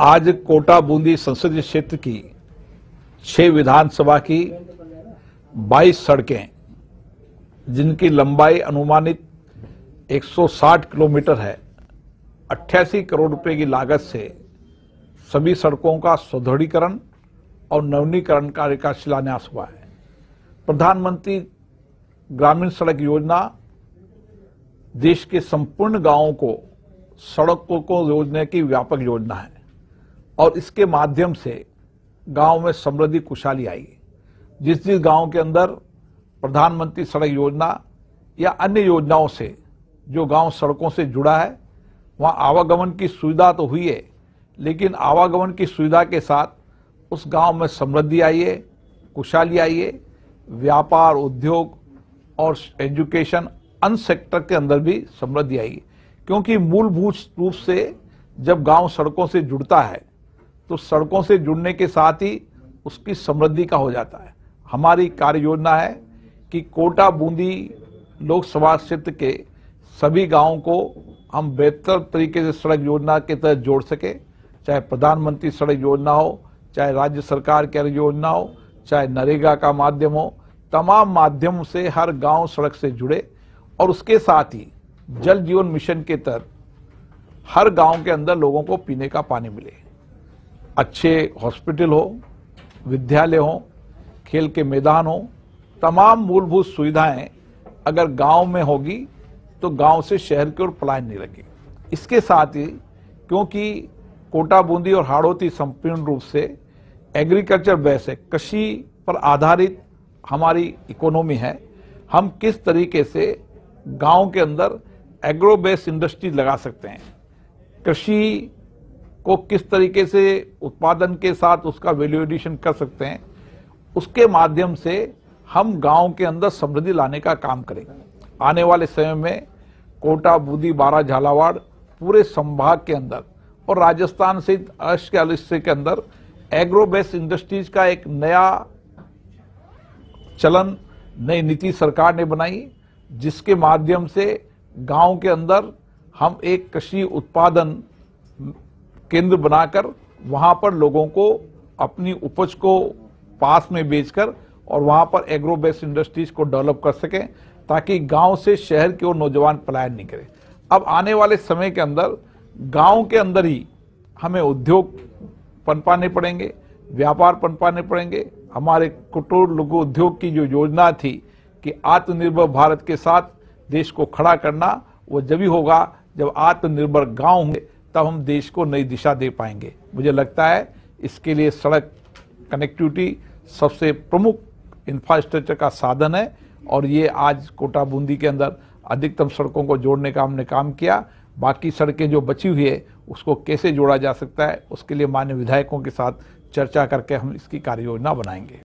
आज कोटा बूंदी संसदीय क्षेत्र की छह विधानसभा की 22 सड़कें जिनकी लंबाई अनुमानित 160 किलोमीटर है अट्ठासी करोड़ रुपए की लागत से सभी सड़कों का सुदृढ़ीकरण और नवीनीकरण कार्य का शिलान्यास हुआ है प्रधानमंत्री ग्रामीण सड़क योजना देश के संपूर्ण गांवों को सड़कों को योजना की व्यापक योजना है और इसके माध्यम से गांव में समृद्धि खुशहाली आएगी जिस जिस गांव के अंदर प्रधानमंत्री सड़क योजना या अन्य योजनाओं से जो गांव सड़कों से जुड़ा है वहाँ आवागमन की सुविधा तो हुई है लेकिन आवागमन की सुविधा के साथ उस गांव में समृद्धि आई है खुशहाली आई है व्यापार उद्योग और एजुकेशन अन्य सेक्टर के अंदर भी समृद्धि आई है क्योंकि मूलभूत रूप से जब गांव सड़कों से जुड़ता है तो सड़कों से जुड़ने के साथ ही उसकी समृद्धि का हो जाता है हमारी कार्य योजना है कि कोटा बूंदी लोकसभा क्षेत्र के सभी गांवों को हम बेहतर तरीके से सड़क योजना के तहत जोड़ सके चाहे प्रधानमंत्री सड़क योजना हो चाहे राज्य सरकार की योजना हो चाहे नरेगा का माध्यम हो तमाम माध्यम से हर गांव सड़क से जुड़े और उसके साथ ही जल जीवन मिशन के तहत हर गांव के अंदर लोगों को पीने का पानी मिले अच्छे हॉस्पिटल हो विद्यालय हो खेल के मैदान हो तमाम मूलभूत सुविधाएं अगर गांव में होगी तो गांव से शहर की ओर पलायन नहीं लगे इसके साथ ही क्योंकि कोटा बूंदी और हाड़ोती संपूर्ण रूप से एग्रीकल्चर बेस है कृषि पर आधारित हमारी इकोनॉमी है हम किस तरीके से गांव के अंदर एग्रो बेस्ड इंडस्ट्रीज लगा सकते हैं कृषि को किस तरीके से उत्पादन के साथ उसका वैल्यू एडिशन कर सकते हैं उसके माध्यम से हम गांव के अंदर समृद्धि लाने का काम करेंगे आने वाले समय में कोटा बूदी बारा झालावाड़ पूरे संभाग के अंदर और राजस्थान सहित अश्क के हिस्से के अंदर एग्रो बेस्ड इंडस्ट्रीज का एक नया चलन नई नीति सरकार ने बनाई जिसके माध्यम से गांव के अंदर हम एक कृषि उत्पादन केंद्र बनाकर वहां पर लोगों को अपनी उपज को पास में बेचकर और वहां पर एग्रो बेस्ड इंडस्ट्रीज को डेवलप कर सकें ताकि गांव से शहर की ओर नौजवान पलायन नहीं करें अब आने वाले समय के अंदर गांव के अंदर ही हमें उद्योग पनपाने पड़ेंगे व्यापार पनपाने पड़ेंगे हमारे कुटुर लघु उद्योग की जो योजना थी कि आत्मनिर्भर भारत के साथ देश को खड़ा करना वो जब ही होगा जब आत्मनिर्भर गांव होंगे तब हम देश को नई दिशा दे पाएंगे मुझे लगता है इसके लिए सड़क कनेक्टिविटी सबसे प्रमुख इंफ्रास्ट्रक्चर का साधन है और ये आज कोटा बूंदी के अंदर अधिकतम सड़कों को जोड़ने का हमने काम किया बाकी सड़कें जो बची हुई है उसको कैसे जोड़ा जा सकता है उसके लिए मान्य विधायकों के साथ चर्चा करके हम इसकी कार्य योजना बनाएंगे